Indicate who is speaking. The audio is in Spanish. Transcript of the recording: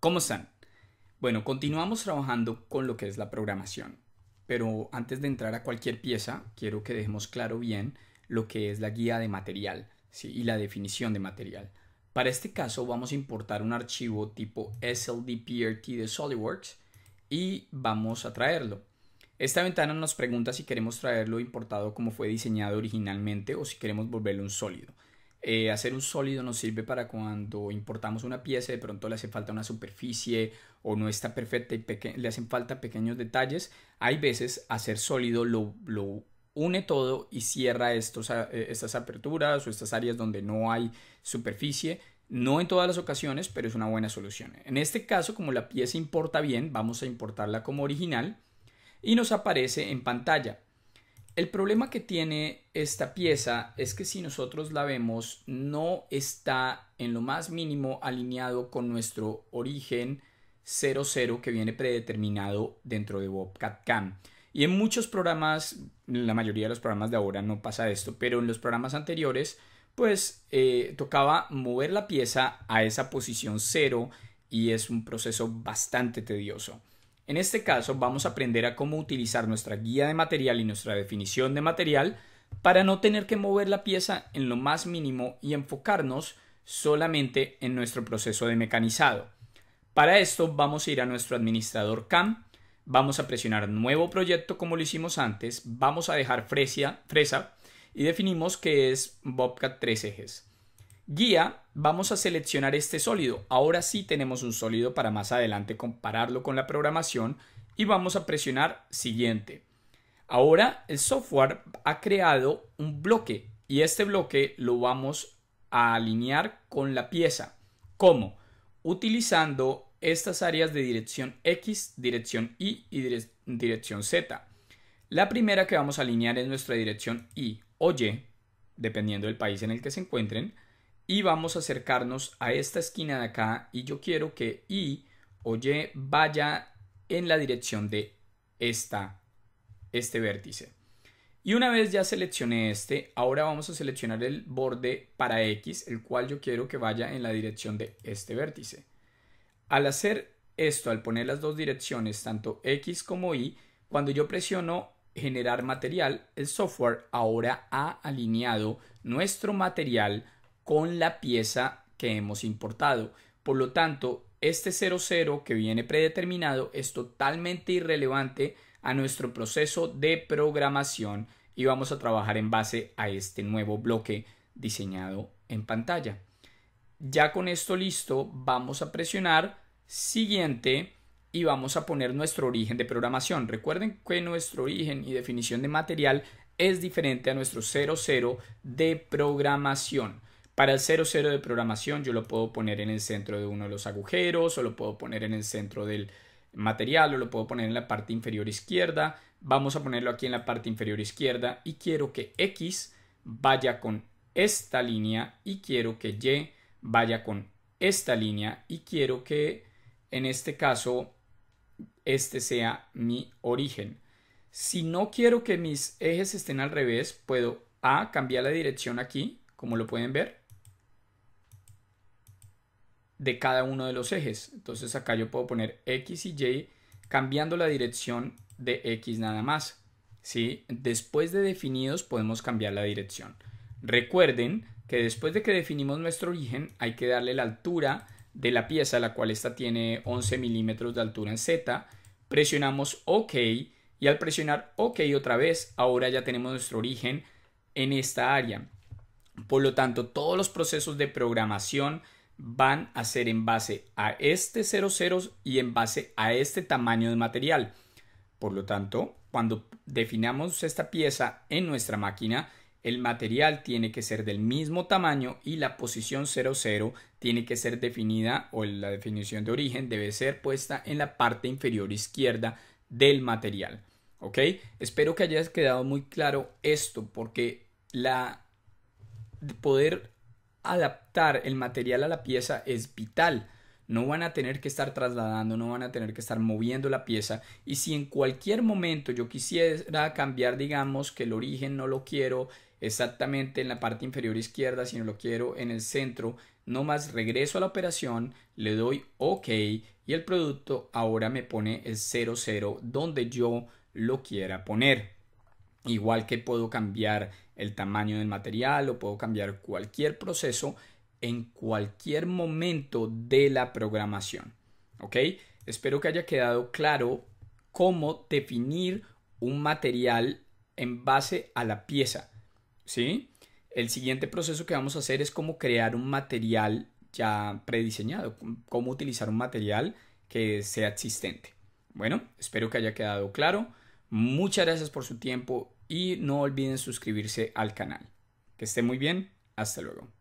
Speaker 1: ¿Cómo están? Bueno, continuamos trabajando con lo que es la programación, pero antes de entrar a cualquier pieza, quiero que dejemos claro bien lo que es la guía de material y la definición de material. Para este caso vamos a importar un archivo tipo SLDPRT de SolidWorks y vamos a traerlo. Esta ventana nos pregunta si queremos traerlo importado como fue diseñado originalmente o si queremos volverlo un sólido. Eh, hacer un sólido nos sirve para cuando importamos una pieza, de pronto le hace falta una superficie o no está perfecta y le hacen falta pequeños detalles. Hay veces hacer sólido lo, une todo y cierra eh, estas aperturas o estas áreas donde no hay superficie. No en todas las ocasiones, pero es una buena solución. En este caso, como la pieza importa bien, vamos a importarla como original y nos aparece en pantalla. El problema que tiene esta pieza es que si nosotros la vemos no está en lo más mínimo alineado con nuestro origen 00 que viene predeterminado dentro de Bobcat CAM. Y en muchos programas, la mayoría de los programas de ahora no pasa esto, pero en los programas anteriores pues eh, tocaba mover la pieza a esa posición 0 y es un proceso bastante tedioso. En este caso vamos a aprender a cómo utilizar nuestra guía de material y nuestra definición de material para no tener que mover la pieza en lo más mínimo y enfocarnos solamente en nuestro proceso de mecanizado. Para esto vamos a ir a nuestro administrador CAM, vamos a presionar nuevo proyecto como lo hicimos antes, vamos a dejar fresa y definimos que es Bobcat 3 ejes guía vamos a seleccionar este sólido. Ahora sí tenemos un sólido para más adelante compararlo con la programación y vamos a presionar siguiente. Ahora el software ha creado un bloque y este bloque lo vamos a alinear con la pieza. ¿Cómo? Utilizando estas áreas de dirección X, dirección Y y dirección Z. La primera que vamos a alinear es nuestra dirección Y o Y, dependiendo del país en el que se encuentren y vamos a acercarnos a esta esquina de acá y yo quiero que Y o Y vaya en la dirección de esta, este vértice. Y una vez ya seleccioné este, ahora vamos a seleccionar el borde para X, el cual yo quiero que vaya en la dirección de este vértice. Al hacer esto, al poner las dos direcciones, tanto X como Y, cuando yo presiono generar material, el software ahora ha alineado nuestro material con la pieza que hemos importado. Por lo tanto, este 00 que viene predeterminado es totalmente irrelevante a nuestro proceso de programación y vamos a trabajar en base a este nuevo bloque diseñado en pantalla. Ya con esto listo, vamos a presionar siguiente y vamos a poner nuestro origen de programación. Recuerden que nuestro origen y definición de material es diferente a nuestro 00 de programación. Para el 00 de programación yo lo puedo poner en el centro de uno de los agujeros o lo puedo poner en el centro del material o lo puedo poner en la parte inferior izquierda. Vamos a ponerlo aquí en la parte inferior izquierda y quiero que X vaya con esta línea y quiero que Y vaya con esta línea y quiero que en este caso este sea mi origen. Si no quiero que mis ejes estén al revés, puedo A cambiar la dirección aquí, como lo pueden ver, de cada uno de los ejes. Entonces acá yo puedo poner X y Y cambiando la dirección de X nada más. si Después de definidos podemos cambiar la dirección. Recuerden que después de que definimos nuestro origen hay que darle la altura de la pieza, la cual esta tiene 11 milímetros de altura en Z. Presionamos OK y al presionar OK otra vez, ahora ya tenemos nuestro origen en esta área. Por lo tanto, todos los procesos de programación van a ser en base a este 00 y en base a este tamaño de material. Por lo tanto, cuando definamos esta pieza en nuestra máquina, el material tiene que ser del mismo tamaño y la posición 00 tiene que ser definida o la definición de origen debe ser puesta en la parte inferior izquierda del material. ¿Ok? Espero que hayas quedado muy claro esto porque la poder adaptar el material a la pieza es vital. No van a tener que estar trasladando, no van a tener que estar moviendo la pieza. Y si en cualquier momento yo quisiera cambiar, digamos, que el origen no lo quiero exactamente en la parte inferior izquierda, sino lo quiero en el centro, no más regreso a la operación, le doy OK y el producto ahora me pone el 00 donde yo lo quiera poner. Igual que puedo cambiar el tamaño del material o puedo cambiar cualquier proceso en cualquier momento de la programación. ¿Ok? Espero que haya quedado claro cómo definir un material en base a la pieza. ¿Sí? El siguiente proceso que vamos a hacer es cómo crear un material ya prediseñado, cómo utilizar un material que sea existente. Bueno, espero que haya quedado claro. Muchas gracias por su tiempo y no olviden suscribirse al canal. Que esté muy bien, hasta luego.